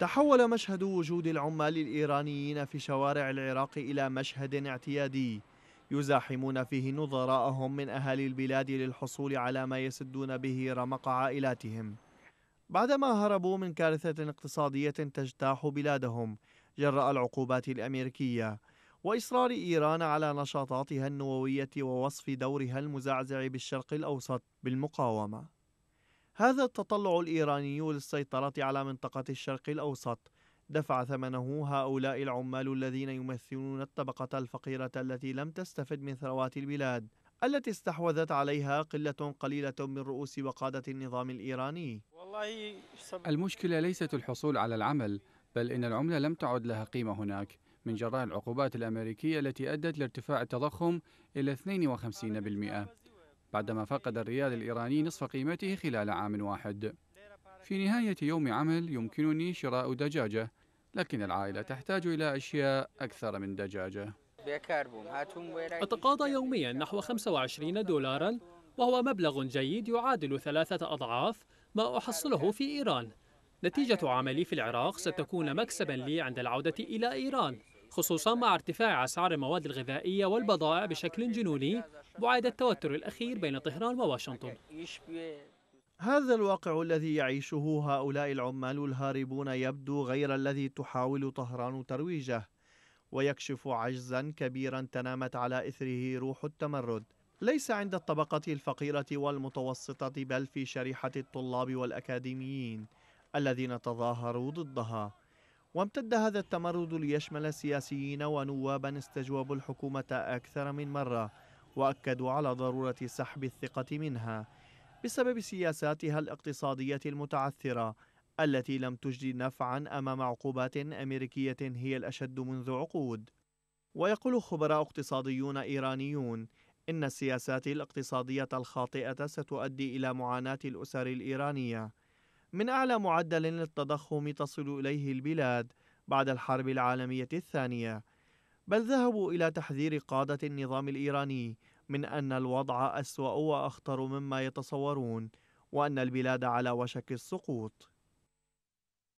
تحول مشهد وجود العمال الإيرانيين في شوارع العراق إلى مشهد اعتيادي يزاحمون فيه نظراءهم من أهالي البلاد للحصول على ما يسدون به رمق عائلاتهم بعدما هربوا من كارثة اقتصادية تجتاح بلادهم جراء العقوبات الأمريكية وإصرار إيران على نشاطاتها النووية ووصف دورها المزعزع بالشرق الأوسط بالمقاومة هذا التطلع الإيراني للسيطرة على منطقة الشرق الأوسط دفع ثمنه هؤلاء العمال الذين يمثلون الطبقة الفقيرة التي لم تستفد من ثروات البلاد التي استحوذت عليها قلة قليلة من رؤوس وقادة النظام الإيراني المشكلة ليست الحصول على العمل بل إن العملة لم تعد لها قيمة هناك من جراء العقوبات الأمريكية التي أدت لارتفاع التضخم إلى 52% بعدما فقد الريال الإيراني نصف قيمته خلال عام واحد في نهاية يوم عمل يمكنني شراء دجاجة لكن العائلة تحتاج إلى أشياء أكثر من دجاجة أتقاضى يوميا نحو 25 دولارا وهو مبلغ جيد يعادل ثلاثة أضعاف ما أحصله في إيران نتيجة عملي في العراق ستكون مكسبا لي عند العودة إلى إيران خصوصا مع ارتفاع أسعار المواد الغذائية والبضائع بشكل جنوني بعد التوتر الأخير بين طهران وواشنطن هذا الواقع الذي يعيشه هؤلاء العمال الهاربون يبدو غير الذي تحاول طهران ترويجه ويكشف عجزا كبيرا تنامت على إثره روح التمرد ليس عند الطبقة الفقيرة والمتوسطة بل في شريحة الطلاب والأكاديميين الذين تظاهروا ضدها وامتد هذا التمرد ليشمل سياسيين ونوابا استجوبوا الحكومة أكثر من مرة وأكدوا على ضرورة سحب الثقة منها بسبب سياساتها الاقتصادية المتعثرة التي لم تجد نفعا أمام عقوبات أمريكية هي الأشد منذ عقود ويقول خبراء اقتصاديون إيرانيون إن السياسات الاقتصادية الخاطئة ستؤدي إلى معاناة الأسر الإيرانية من أعلى معدل للتضخم تصل إليه البلاد بعد الحرب العالمية الثانية بل ذهبوا إلى تحذير قادة النظام الإيراني من أن الوضع أسوأ وأخطر مما يتصورون وأن البلاد على وشك السقوط